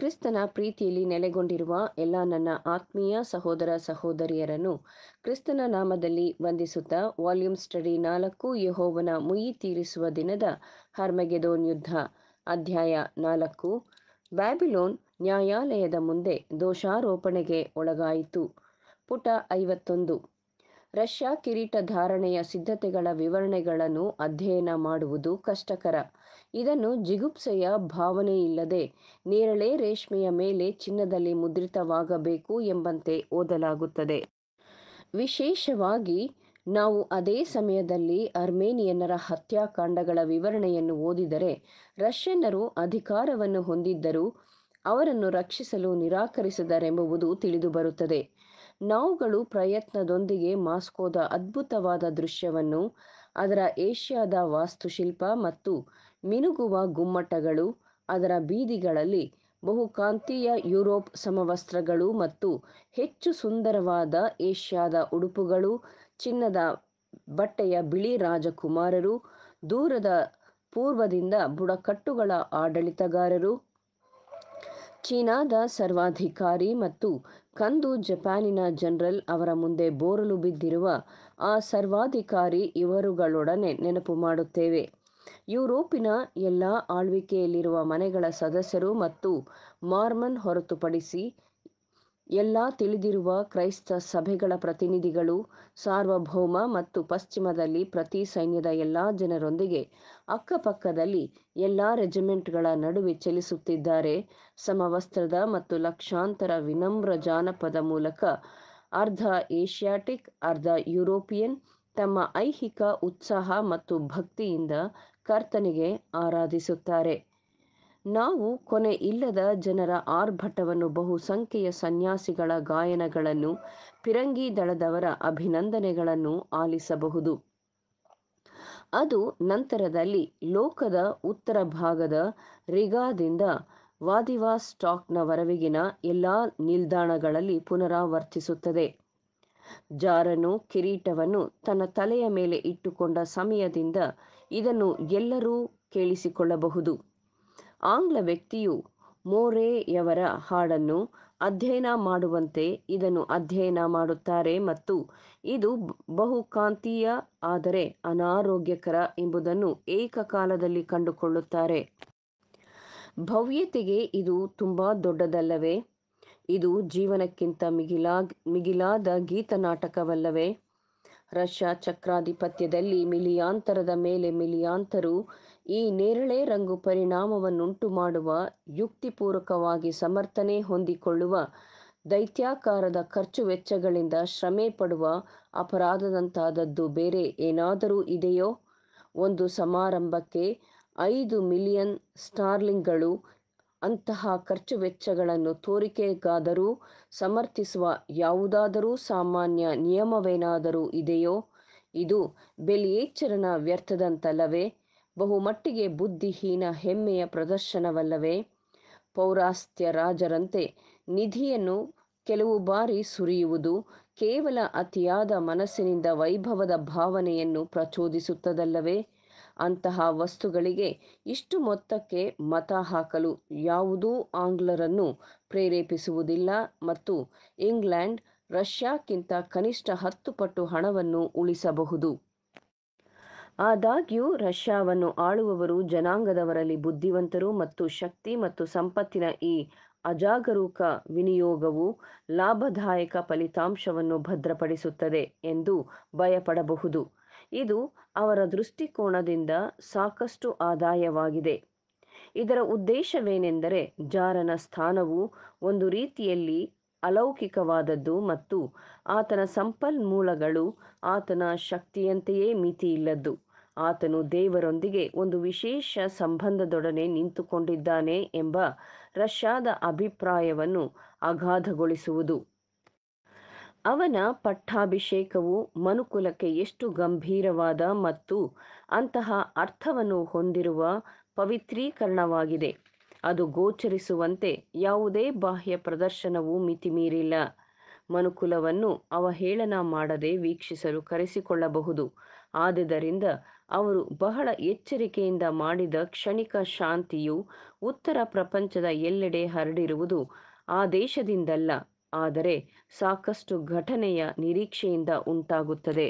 ಕ್ರಿಸ್ತನ ಪ್ರೀತಿಯಲ್ಲಿ ನೆಲೆಗೊಂಡಿರುವ ಎಲ್ಲ ನನ್ನ ಆತ್ಮೀಯ ಸಹೋದರ ಸಹೋದರಿಯರನ್ನು ಕ್ರಿಸ್ತನ ನಾಮದಲ್ಲಿ ವಂದಿಸುತ್ತಾ ವಾಲ್ಯೂಮ್ ಸ್ಟಡಿ ನಾಲ್ಕು ಯಹೋವನ ಮುಯಿ ತೀರಿಸುವ ದಿನದ ಹರ್ಮಗೆದೋನ್ ಯುದ್ಧ ಅಧ್ಯಾಯ ನಾಲ್ಕು ಬ್ಯಾಬಿಲೋನ್ ನ್ಯಾಯಾಲಯದ ಮುಂದೆ ದೋಷಾರೋಪಣೆಗೆ ಒಳಗಾಯಿತು ಪುಟ ಐವತ್ತೊಂದು ರಷ್ಯಾ ಕಿರೀಟ ಧಾರಣೆಯ ಸಿದ್ಧತೆಗಳ ವಿವರಣೆಗಳನ್ನು ಅಧ್ಯಯನ ಮಾಡುವುದು ಕಷ್ಟಕರ ಇದನ್ನು ಜಿಗುಪ್ಸೆಯ ಭಾವನೆಯಿಲ್ಲದೆ ನೇರಳೆ ರೇಷ್ಮೆಯ ಮೇಲೆ ಚಿನ್ನದಲ್ಲಿ ಮುದ್ರಿತವಾಗಬೇಕು ಎಂಬಂತೆ ಓದಲಾಗುತ್ತದೆ ವಿಶೇಷವಾಗಿ ನಾವು ಅದೇ ಸಮಯದಲ್ಲಿ ಅರ್ಮೇನಿಯನ್ನರ ಹತ್ಯಾಕಾಂಡಗಳ ವಿವರಣೆಯನ್ನು ಓದಿದರೆ ರಷ್ಯನ್ನರು ಅಧಿಕಾರವನ್ನು ಹೊಂದಿದ್ದರೂ ಅವರನ್ನು ರಕ್ಷಿಸಲು ನಿರಾಕರಿಸಿದರೆಂಬುದು ತಿಳಿದುಬರುತ್ತದೆ ನಾವುಗಳು ಪ್ರಯತ್ನದೊಂದಿಗೆ ಮಾಸ್ಕೋದ ಅದ್ಭುತವಾದ ದೃಶ್ಯವನ್ನು ಅದರ ಏಷ್ಯಾದ ವಾಸ್ತುಶಿಲ್ಪ ಮತ್ತು ಮಿನುಗುವ ಗುಮ್ಮಟಗಳು ಅದರ ಬೀದಿಗಳಲ್ಲಿ ಬಹುಕಾಂತೀಯ ಯುರೋಪ್ ಸಮವಸ್ತ್ರಗಳು ಮತ್ತು ಹೆಚ್ಚು ಸುಂದರವಾದ ಏಷ್ಯಾದ ಉಡುಪುಗಳು ಚಿನ್ನದ ಬಟ್ಟೆಯ ಬಿಳಿ ರಾಜಕುಮಾರರು ದೂರದ ಪೂರ್ವದಿಂದ ಬುಡಕಟ್ಟುಗಳ ಆಡಳಿತಗಾರರು ಚೀನಾದ ಸರ್ವಾಧಿಕಾರಿ ಮತ್ತು ಕಂದು ಜಪಾನಿನ ಜನರಲ್ ಅವರ ಮುಂದೆ ಬೋರಲು ಬಿದ್ದಿರುವ ಆ ಸರ್ವಾಧಿಕಾರಿ ಇವರುಗಳೊಡನೆ ನೆನಪು ಮಾಡುತ್ತೇವೆ ಯುರೋಪಿನ ಎಲ್ಲ ಆಳ್ವಿಕೆಯಲ್ಲಿರುವ ಮನೆಗಳ ಸದಸ್ಯರು ಮತ್ತು ಮಾರ್ಮನ್ ಹೊರತುಪಡಿಸಿ ಎಲ್ಲ ತಿಳಿದಿರುವ ಕ್ರೈಸ್ತ ಸಭೆಗಳ ಪ್ರತಿನಿಧಿಗಳು ಸಾರ್ವಭೌಮ ಮತ್ತು ಪಶ್ಚಿಮದಲ್ಲಿ ಪ್ರತಿ ಸೈನ್ಯದ ಎಲ್ಲಾ ಜನರೊಂದಿಗೆ ಅಕ್ಕಪಕ್ಕದಲ್ಲಿ ಎಲ್ಲಾ ರೆಜಿಮೆಂಟ್ಗಳ ನಡುವೆ ಚಲಿಸುತ್ತಿದ್ದಾರೆ ಸಮವಸ್ತ್ರದ ಮತ್ತು ಲಕ್ಷಾಂತರ ವಿನಮ್ರ ಜಾನಪದ ಮೂಲಕ ಅರ್ಧ ಏಷ್ಯಾಟಿಕ್ ಅರ್ಧ ಯುರೋಪಿಯನ್ ತಮ್ಮ ಐಹಿಕ ಉತ್ಸಾಹ ಮತ್ತು ಭಕ್ತಿಯಿಂದ ಕರ್ತನಿಗೆ ಆರಾಧಿಸುತ್ತಾರೆ ನಾವು ಕೊನೆ ಇಲ್ಲದ ಜನರ ಆರ್ಭಟವನ್ನು ಬಹುಸಂಖ್ಯೆಯ ಸನ್ಯಾಸಿಗಳ ಗಾಯನಗಳನ್ನು ಪಿರಂಗಿ ದಳದವರ ಅಭಿನಂದನೆಗಳನ್ನು ಆಲಿಸಬಹುದು ಅದು ನಂತರದಲ್ಲಿ ಲೋಕದ ಉತ್ತರ ಭಾಗದ ರಿಗಾದಿಂದ ವರವಿಗಿನ ಎಲ್ಲ ನಿಲ್ದಾಣಗಳಲ್ಲಿ ಪುನರಾವರ್ತಿಸುತ್ತದೆ ಜಾರನು ಕಿರೀಟವನ್ನು ತನ್ನ ತಲೆಯ ಮೇಲೆ ಇಟ್ಟುಕೊಂಡ ಸಮಯದಿಂದ ಇದನ್ನು ಎಲ್ಲರೂ ಕೇಳಿಸಿಕೊಳ್ಳಬಹುದು ಆಂಗ್ಲ ವ್ಯಕ್ತಿಯು ಮೋರೆಯವರ ಹಾಡನ್ನು ಅಧ್ಯಯನ ಮಾಡುವಂತೆ ಇದನ್ನು ಅಧ್ಯಯನ ಮಾಡುತ್ತಾರೆ ಮತ್ತು ಇದು ಬಹುಕಾಂತೀಯ ಆದರೆ ಅನಾರೋಗ್ಯಕರ ಎಂಬುದನ್ನು ಏಕಕಾಲದಲ್ಲಿ ಕಂಡುಕೊಳ್ಳುತ್ತಾರೆ ಭವ್ಯತೆಗೆ ಇದು ತುಂಬ ದೊಡ್ಡದಲ್ಲವೇ ಇದು ಜೀವನಕ್ಕಿಂತ ಮಿಗಿಲಾ ಮಿಗಿಲಾದ ಗೀತನಾಟಕವಲ್ಲವೇ ರಷ್ಯಾ ಚಕ್ರಾಧಿಪತ್ಯದಲ್ಲಿ ಮಿಲಿಯಾಂತರದ ಮೇಲೆ ಮಿಲಿಯಾಂತರು ಈ ನೇರಳೆ ರಂಗು ಪರಿಣಾಮವನ್ನುಂಟು ಮಾಡುವ ಯುಕ್ತಿಪೂರ್ವಕವಾಗಿ ಸಮರ್ಥನೆ ಹೊಂದಿಕೊಳ್ಳುವ ದೈತ್ಯಾಕಾರದ ಖರ್ಚು ವೆಚ್ಚಗಳಿಂದ ಶ್ರಮೆ ಪಡುವ ಅಪರಾಧದಂತಾದದ್ದು ಬೇರೆ ಏನಾದರೂ ಇದೆಯೋ ಒಂದು ಸಮಾರಂಭಕ್ಕೆ ಐದು ಮಿಲಿಯನ್ ಸ್ಟಾರ್ಲಿಂಗ್ಗಳು ಅಂತಹ ಖರ್ಚು ವೆಚ್ಚಗಳನ್ನು ತೋರಿಕೆಗಾದರೂ ಸಮರ್ಥಿಸುವ ಯಾವುದಾದರೂ ಸಾಮಾನ್ಯ ನಿಯಮವೇನಾದರೂ ಇದೆಯೋ ಇದು ಬೆಲಿಯೇಚ್ಚರನ ವ್ಯರ್ಥದಂತಲ್ಲವೇ ಬಹುಮಟ್ಟಿಗೆ ಬುದ್ಧಿಹೀನ ಹೆಮ್ಮೆಯ ಪ್ರದರ್ಶನವಲ್ಲವೇ ಪೌರಾಸ್ತ್ಯ ರಾಜರಂತೆ ನಿಧಿಯನ್ನು ಕೆಲವು ಬಾರಿ ಸುರಿಯುವುದು ಕೇವಲ ಅತಿಯಾದ ಮನಸ್ಸಿನಿಂದ ವೈಭವದ ಭಾವನೆಯನ್ನು ಪ್ರಚೋದಿಸುತ್ತದಲ್ಲವೇ ಅಂತಹ ವಸ್ತುಗಳಿಗೆ ಇಷ್ಟು ಮೊತ್ತಕ್ಕೆ ಮತ ಹಾಕಲು ಯಾವುದೂ ಆಂಗ್ಲರನ್ನು ಪ್ರೇರೇಪಿಸುವುದಿಲ್ಲ ಮತ್ತು ಇಂಗ್ಲೆಂಡ್ ರಷ್ಯಾಕ್ಕಿಂತ ಕನಿಷ್ಠ ಹತ್ತು ಪಟ್ಟು ಹಣವನ್ನು ಉಳಿಸಬಹುದು ಆದಾಗ್ಯೂ ರಷ್ಯಾವನ್ನು ಆಳುವವರು ಜನಾಂಗದವರಲ್ಲಿ ಬುದ್ಧಿವಂತರು ಮತ್ತು ಶಕ್ತಿ ಮತ್ತು ಸಂಪತ್ತಿನ ಈ ಅಜಾಗರೂಕ ವಿನಿಯೋಗವು ಲಾಭದಾಯಕ ಫಲಿತಾಂಶವನ್ನು ಭದ್ರಪಡಿಸುತ್ತದೆ ಎಂದು ಭಯಪಡಬಹುದು ಇದು ಅವರ ದೃಷ್ಟಿಕೋನದಿಂದ ಸಾಕಷ್ಟು ಆದಾಯವಾಗಿದೆ ಇದರ ಉದ್ದೇಶವೇನೆಂದರೆ ಜಾರನ ಸ್ಥಾನವು ಒಂದು ರೀತಿಯಲ್ಲಿ ಅಲೌಕಿಕವಾದದ್ದು ಮತ್ತು ಆತನ ಸಂಪನ್ಮೂಲಗಳು ಆತನ ಶಕ್ತಿಯಂತೆಯೇ ಮಿತಿಯಿಲ್ಲದ್ದು ಆತನು ದೇವರೊಂದಿಗೆ ಒಂದು ವಿಶೇಷ ಸಂಬಂಧದೊಡನೆ ನಿಂತುಕೊಂಡಿದ್ದಾನೆ ಎಂಬ ರಷ್ಯಾದ ಅಭಿಪ್ರಾಯವನ್ನು ಅಗಾಧಗೊಳಿಸುವುದು ಅವನ ಪಟ್ಟಾಭಿಷೇಕವು ಮನುಕುಲಕ್ಕೆ ಎಷ್ಟು ಗಂಭೀರವಾದ ಮತ್ತು ಅಂತಹ ಅರ್ಥವನ್ನು ಹೊಂದಿರುವ ಪವಿತ್ರೀಕರಣವಾಗಿದೆ ಅದು ಗೋಚರಿಸುವಂತೆ ಯಾವುದೇ ಬಾಹ್ಯ ಪ್ರದರ್ಶನವು ಮಿತಿಮೀರಿಲ್ಲ ಮನುಕುಲವನ್ನು ಅವಹೇಳನ ಮಾಡದೆ ವೀಕ್ಷಿಸಲು ಕರೆಸಿಕೊಳ್ಳಬಹುದು ಆದುದರಿಂದ ಅವರು ಬಹಳ ಎಚ್ಚರಿಕೆಯಿಂದ ಮಾಡಿದ ಕ್ಷಣಿಕ ಶಾಂತಿಯು ಉತ್ತರ ಪ್ರಪಂಚದ ಎಲ್ಲೆಡೆ ಹರಡಿರುವುದು ಆ ದೇಶದಿಂದಲ್ಲ ಆದರೆ ಸಾಕಷ್ಟು ಘಟನೆಯ ನಿರೀಕ್ಷೆಯಿಂದ ಉಂಟಾಗುತ್ತದೆ